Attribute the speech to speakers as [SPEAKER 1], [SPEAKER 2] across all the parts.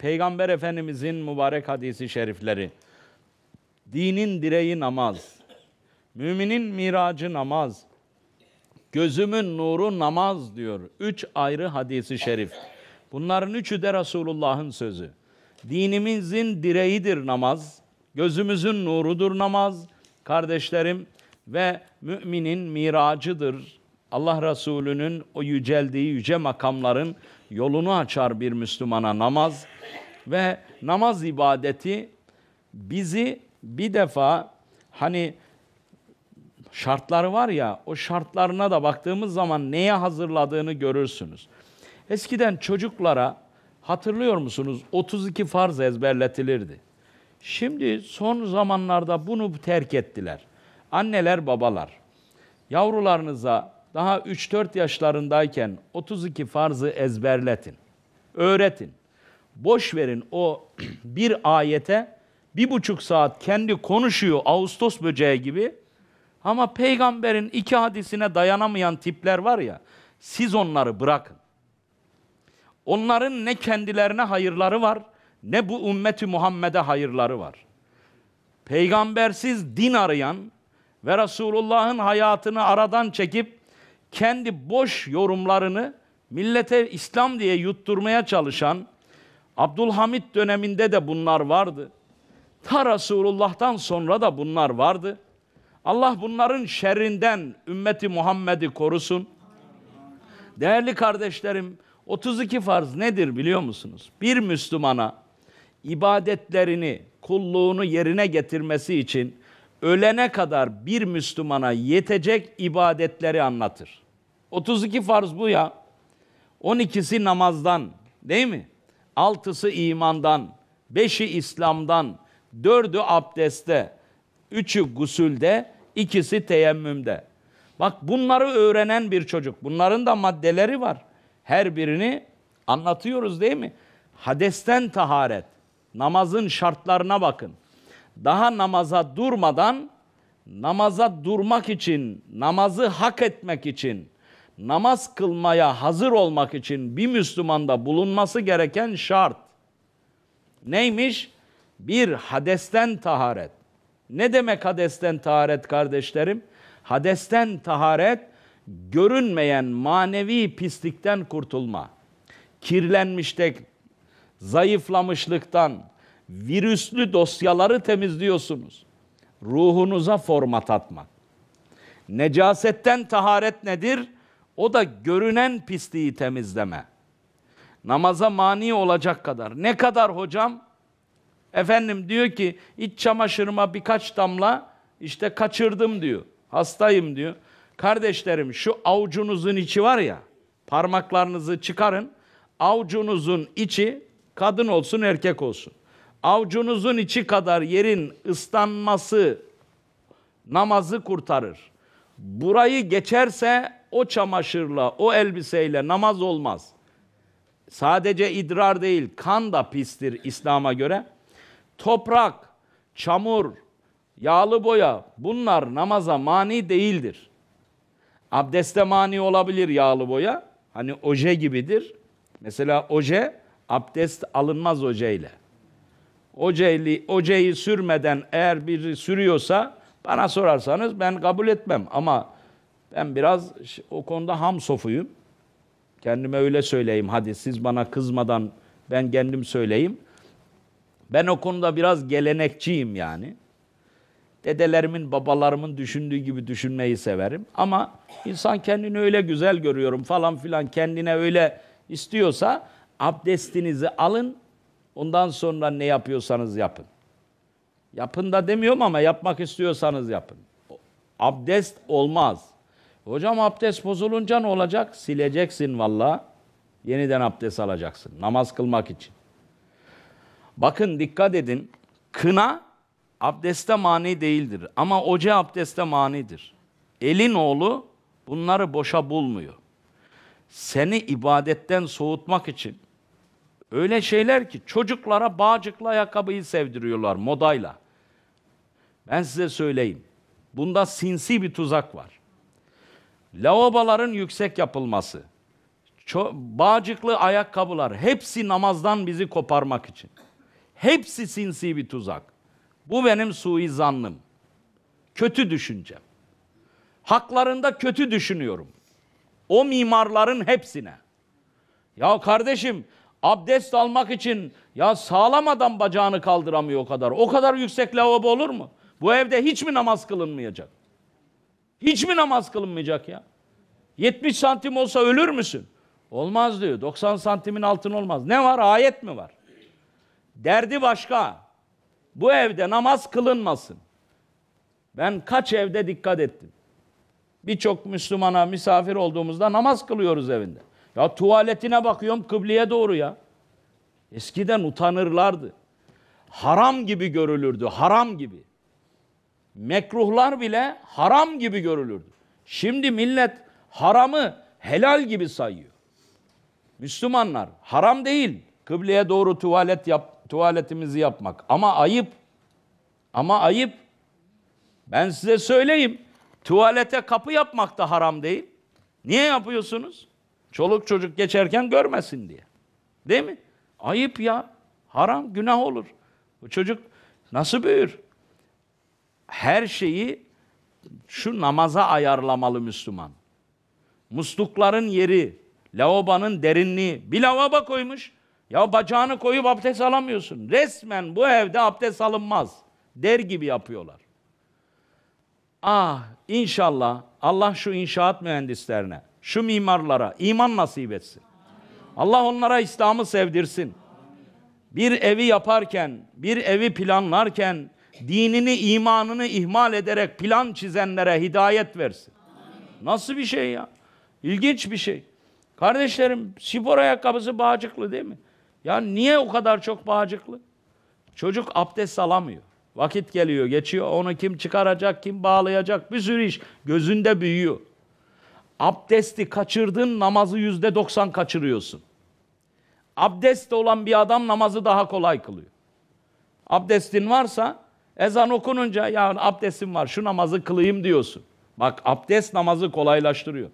[SPEAKER 1] Peygamber Efendimizin mübarek hadisi şerifleri. Dinin direği namaz. Müminin miracı namaz. Gözümün nuru namaz diyor. Üç ayrı hadisi şerif. Bunların üçü de Resulullah'ın sözü. Dinimizin direğidir namaz. Gözümüzün nurudur namaz. Kardeşlerim ve müminin miracıdır Allah Resulü'nün o yüceldiği yüce makamların yolunu açar bir Müslümana namaz ve namaz ibadeti bizi bir defa hani şartları var ya o şartlarına da baktığımız zaman neye hazırladığını görürsünüz. Eskiden çocuklara hatırlıyor musunuz 32 farz ezberletilirdi. Şimdi son zamanlarda bunu terk ettiler. Anneler babalar yavrularınıza daha 3-4 yaşlarındayken 32 farzı ezberletin. Öğretin. Boş verin o bir ayete bir buçuk saat kendi konuşuyor Ağustos böceği gibi. Ama peygamberin iki hadisine dayanamayan tipler var ya, siz onları bırakın. Onların ne kendilerine hayırları var, ne bu ümmeti Muhammed'e hayırları var. Peygambersiz din arayan ve Resulullah'ın hayatını aradan çekip kendi boş yorumlarını millete İslam diye yutturmaya çalışan Abdülhamit döneminde de bunlar vardı. Ta Resulullah'tan sonra da bunlar vardı. Allah bunların şerrinden ümmeti Muhammed'i korusun. Değerli kardeşlerim, 32 farz nedir biliyor musunuz? Bir Müslümana ibadetlerini, kulluğunu yerine getirmesi için ölene kadar bir Müslümana yetecek ibadetleri anlatır. 32 farz bu ya. 12'si namazdan değil mi? 6'sı imandan, 5'i İslam'dan, 4'ü abdeste, 3'ü gusülde, ikisi teyemmümde. Bak bunları öğrenen bir çocuk. Bunların da maddeleri var. Her birini anlatıyoruz değil mi? Hadesten taharet. Namazın şartlarına bakın daha namaza durmadan namaza durmak için, namazı hak etmek için, namaz kılmaya hazır olmak için bir Müslümanda bulunması gereken şart. Neymiş? Bir, hadesten taharet. Ne demek hadesten taharet kardeşlerim? Hadesten taharet, görünmeyen manevi pislikten kurtulma. Kirlenmişlik, zayıflamışlıktan, virüslü dosyaları temizliyorsunuz. Ruhunuza format atmak. Necasetten taharet nedir? O da görünen pisliği temizleme. Namaza mani olacak kadar. Ne kadar hocam? Efendim diyor ki iç çamaşırıma birkaç damla işte kaçırdım diyor. Hastayım diyor. Kardeşlerim şu avucunuzun içi var ya parmaklarınızı çıkarın. Avucunuzun içi kadın olsun erkek olsun. Avcunuzun içi kadar yerin ıslanması namazı kurtarır. Burayı geçerse o çamaşırla, o elbiseyle namaz olmaz. Sadece idrar değil, kan da pistir İslam'a göre. Toprak, çamur, yağlı boya bunlar namaza mani değildir. Abdeste mani olabilir yağlı boya. Hani oje gibidir. Mesela oje abdest alınmaz ojeyle. Ocayı, ocayı sürmeden eğer biri sürüyorsa bana sorarsanız ben kabul etmem. Ama ben biraz o konuda ham sofuyum. Kendime öyle söyleyeyim. Hadi siz bana kızmadan ben kendim söyleyeyim. Ben o konuda biraz gelenekçiyim yani. Dedelerimin, babalarımın düşündüğü gibi düşünmeyi severim. Ama insan kendini öyle güzel görüyorum falan filan kendine öyle istiyorsa abdestinizi alın, Ondan sonra ne yapıyorsanız yapın. Yapın da demiyorum ama yapmak istiyorsanız yapın. Abdest olmaz. Hocam abdest bozulunca ne olacak? Sileceksin valla. Yeniden abdest alacaksın. Namaz kılmak için. Bakın dikkat edin. Kına abdeste mani değildir. Ama oca abdeste manidir. Elin oğlu bunları boşa bulmuyor. Seni ibadetten soğutmak için Öyle şeyler ki çocuklara bağcıklı ayakkabıyı sevdiriyorlar modayla. Ben size söyleyeyim. Bunda sinsi bir tuzak var. Lavaboların yüksek yapılması, bağcıklı ayakkabılar hepsi namazdan bizi koparmak için. Hepsi sinsi bir tuzak. Bu benim suizanlım. Kötü düşüncem. Haklarında kötü düşünüyorum. O mimarların hepsine. Ya kardeşim Abdest almak için ya sağlam adam bacağını kaldıramıyor o kadar. O kadar yüksek lavabo olur mu? Bu evde hiç mi namaz kılınmayacak? Hiç mi namaz kılınmayacak ya? 70 santim olsa ölür müsün? Olmaz diyor. 90 santimin altın olmaz. Ne var? Ayet mi var? Derdi başka. Bu evde namaz kılınmasın. Ben kaç evde dikkat ettim. Birçok Müslümana misafir olduğumuzda namaz kılıyoruz evinde. Ya tuvaletine bakıyorum kıbleye doğru ya. Eskiden utanırlardı. Haram gibi görülürdü, haram gibi. Mekruhlar bile haram gibi görülürdü. Şimdi millet haramı helal gibi sayıyor. Müslümanlar haram değil. Kıbleye doğru tuvalet yap, tuvaletimizi yapmak ama ayıp. Ama ayıp. Ben size söyleyeyim. Tuvalete kapı yapmak da haram değil. Niye yapıyorsunuz? Çoluk çocuk geçerken görmesin diye. Değil mi? Ayıp ya. Haram, günah olur. Bu çocuk nasıl büyür? Her şeyi şu namaza ayarlamalı Müslüman. Muslukların yeri, lavabanın derinliği. Bir lavaba koymuş. Ya bacağını koyup abdest alamıyorsun. Resmen bu evde abdest alınmaz. Der gibi yapıyorlar. Ah inşallah Allah şu inşaat mühendislerine, şu mimarlara iman nasip etsin. Allah onlara İslam'ı sevdirsin. Bir evi yaparken, bir evi planlarken dinini, imanını ihmal ederek plan çizenlere hidayet versin. Nasıl bir şey ya? İlginç bir şey. Kardeşlerim spor ayakkabısı bağcıklı değil mi? Ya niye o kadar çok bağcıklı? Çocuk abdest alamıyor. Vakit geliyor, geçiyor. Onu kim çıkaracak, kim bağlayacak bir sürü iş gözünde büyüyor. Abdesti kaçırdın, namazı yüzde doksan kaçırıyorsun. Abdest olan bir adam namazı daha kolay kılıyor. Abdestin varsa ezan okununca ya abdestim var şu namazı kılayım diyorsun. Bak abdest namazı kolaylaştırıyor.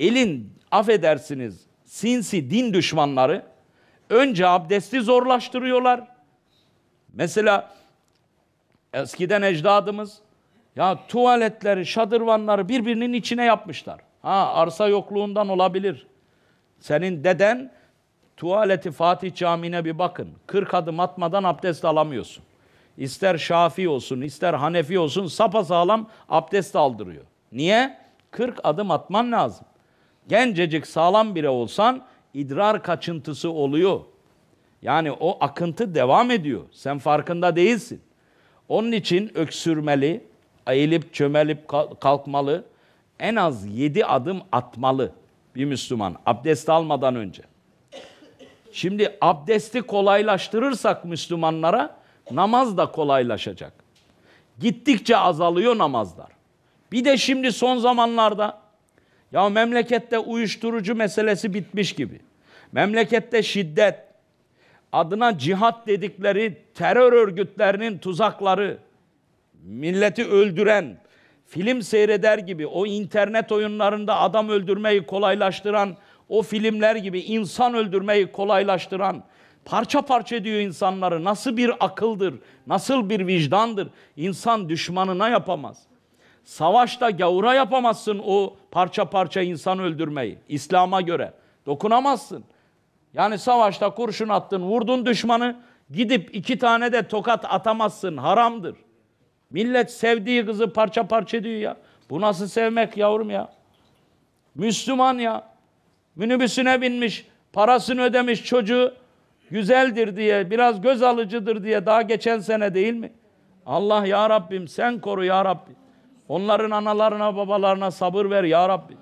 [SPEAKER 1] Elin affedersiniz sinsi din düşmanları önce abdesti zorlaştırıyorlar. Mesela eskiden ecdadımız ya tuvaletleri, şadırvanları birbirinin içine yapmışlar. Ha arsa yokluğundan olabilir. Senin deden tuvaleti Fatih Camii'ne bir bakın. 40 adım atmadan abdest alamıyorsun. İster Şafii olsun, ister Hanefi olsun sapasağlam abdest aldırıyor. Niye? 40 adım atman lazım. Gencecik sağlam biri olsan idrar kaçıntısı oluyor. Yani o akıntı devam ediyor. Sen farkında değilsin. Onun için öksürmeli, eğilip çömelip kalkmalı, en az yedi adım atmalı bir Müslüman abdest almadan önce. Şimdi abdesti kolaylaştırırsak Müslümanlara namaz da kolaylaşacak. Gittikçe azalıyor namazlar. Bir de şimdi son zamanlarda ya memlekette uyuşturucu meselesi bitmiş gibi. Memlekette şiddet, adına cihat dedikleri terör örgütlerinin tuzakları, milleti öldüren, film seyreder gibi, o internet oyunlarında adam öldürmeyi kolaylaştıran, o filmler gibi insan öldürmeyi kolaylaştıran, parça parça ediyor insanları. Nasıl bir akıldır, nasıl bir vicdandır? İnsan düşmanına yapamaz. Savaşta gavura yapamazsın o parça parça insan öldürmeyi. İslam'a göre. Dokunamazsın. Yani savaşta kurşun attın, vurdun düşmanı, gidip iki tane de tokat atamazsın, haramdır.'' Millet sevdiği kızı parça parça ediyor ya. Bu nasıl sevmek yavrum ya? Müslüman ya. Minibüsüne binmiş, parasını ödemiş çocuğu güzeldir diye, biraz göz alıcıdır diye daha geçen sene değil mi? Allah ya Rabbim sen koru ya Rabbim. Onların analarına babalarına sabır ver ya Rabbim.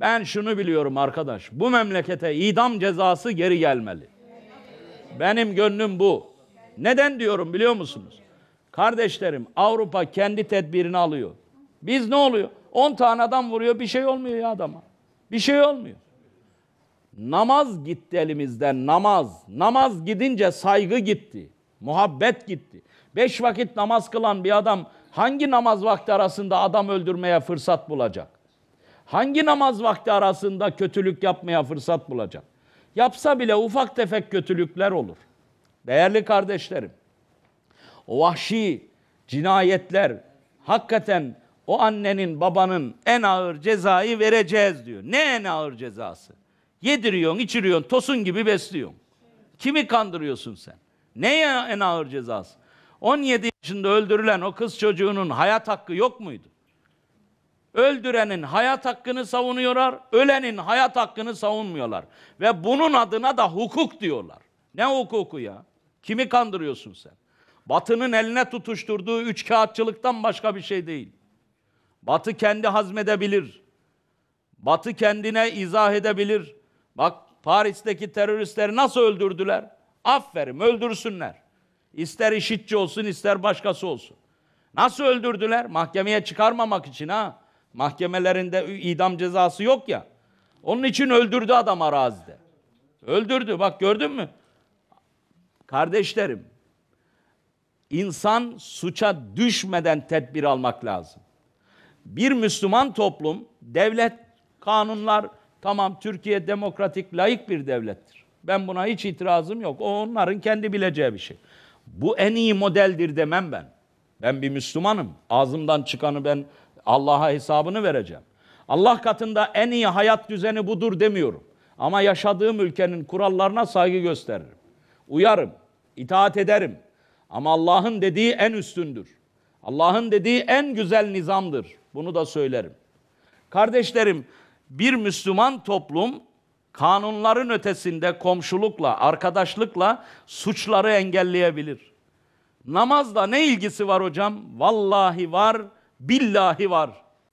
[SPEAKER 1] Ben şunu biliyorum arkadaş. Bu memlekete idam cezası geri gelmeli. Benim gönlüm bu. Neden diyorum biliyor musunuz? Kardeşlerim Avrupa kendi tedbirini alıyor. Biz ne oluyor? 10 tane adam vuruyor bir şey olmuyor ya adama. Bir şey olmuyor. Namaz gitti elimizden namaz. Namaz gidince saygı gitti. Muhabbet gitti. Beş vakit namaz kılan bir adam hangi namaz vakti arasında adam öldürmeye fırsat bulacak? Hangi namaz vakti arasında kötülük yapmaya fırsat bulacak? Yapsa bile ufak tefek kötülükler olur. Değerli kardeşlerim, vahşi cinayetler hakikaten o annenin babanın en ağır cezayı vereceğiz diyor. Ne en ağır cezası? Yediriyorsun, içiriyorsun, tosun gibi besliyorsun. Kimi kandırıyorsun sen? Neye en ağır cezası? 17 yaşında öldürülen o kız çocuğunun hayat hakkı yok muydu? Öldürenin hayat hakkını savunuyorlar, ölenin hayat hakkını savunmuyorlar. Ve bunun adına da hukuk diyorlar. Ne hukuku ya? Kimi kandırıyorsun sen? Batı'nın eline tutuşturduğu üç kağıtçılıktan başka bir şey değil. Batı kendi hazmedebilir. Batı kendine izah edebilir. Bak Paris'teki teröristleri nasıl öldürdüler? Aferin öldürsünler. İster işitçi olsun ister başkası olsun. Nasıl öldürdüler? Mahkemeye çıkarmamak için ha. Mahkemelerinde idam cezası yok ya. Onun için öldürdü adam arazide. Öldürdü. Bak gördün mü? Kardeşlerim, insan suça düşmeden tedbir almak lazım. Bir Müslüman toplum, devlet, kanunlar tamam Türkiye demokratik, layık bir devlettir. Ben buna hiç itirazım yok. O onların kendi bileceği bir şey. Bu en iyi modeldir demem ben. Ben bir Müslümanım. Ağzımdan çıkanı ben Allah'a hesabını vereceğim. Allah katında en iyi hayat düzeni budur demiyorum. Ama yaşadığım ülkenin kurallarına saygı gösteririm. Uyarım, itaat ederim. Ama Allah'ın dediği en üstündür. Allah'ın dediği en güzel nizamdır. Bunu da söylerim. Kardeşlerim, bir Müslüman toplum kanunların ötesinde komşulukla, arkadaşlıkla suçları engelleyebilir. Namazla ne ilgisi var hocam? Vallahi var, billahi var.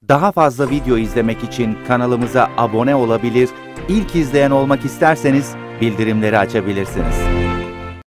[SPEAKER 1] Daha fazla video izlemek için kanalımıza abone olabilir, İlk izleyen olmak isterseniz bildirimleri açabilirsiniz.